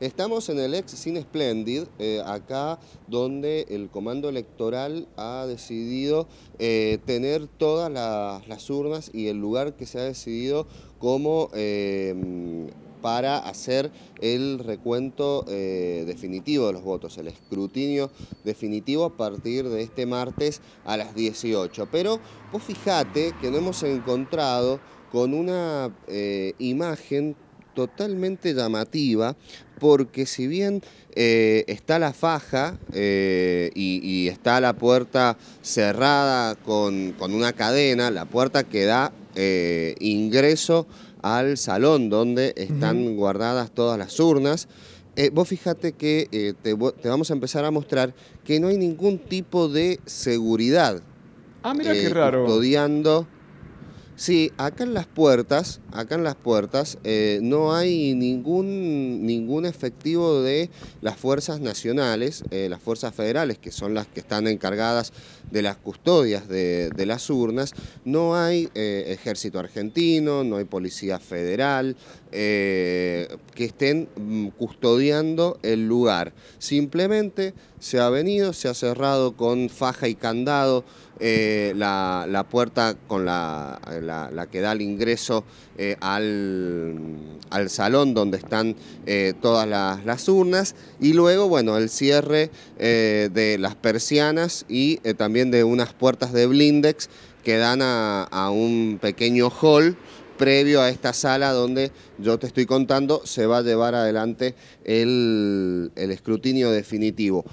Estamos en el ex Cine Splendid, eh, acá donde el comando electoral ha decidido eh, tener todas las, urnas y el lugar que se ha decidido como em, para hacer el recuento eh, definitivo de los votos, el escrutinio definitivo a partir de este martes a las 18. Pero vos fijate que no hemos encontrado con una imagen totalmente llamativa porque si bien eh, está la faja eh, y, está la puerta cerrada con, una cadena, la puerta que da eh, ingreso al salón donde están guardadas todas las urnas, vos fíjate que te, vamos a empezar a mostrar que no hay ningún tipo de seguridad. Ah, mira qué raro. Sí, acá en las puertas, acá en las puertas eh, no hay ningún, ningún efectivo de las fuerzas nacionales, eh, las fuerzas federales, que son las que están encargadas de las custodias de, las urnas, no hay eh, ejército argentino, no hay policía federal que estén mm, custodiando el lugar. Simplemente se ha venido, se ha cerrado con faja y candado eh, la, puerta con la, la, que da el ingreso eh, al, salón donde están eh, todas las, urnas y luego, bueno, el cierre de las persianas y también de unas puertas de blindex que dan a, un pequeño hall previo a esta sala donde yo te estoy contando se va a llevar adelante el escrutinio definitivo.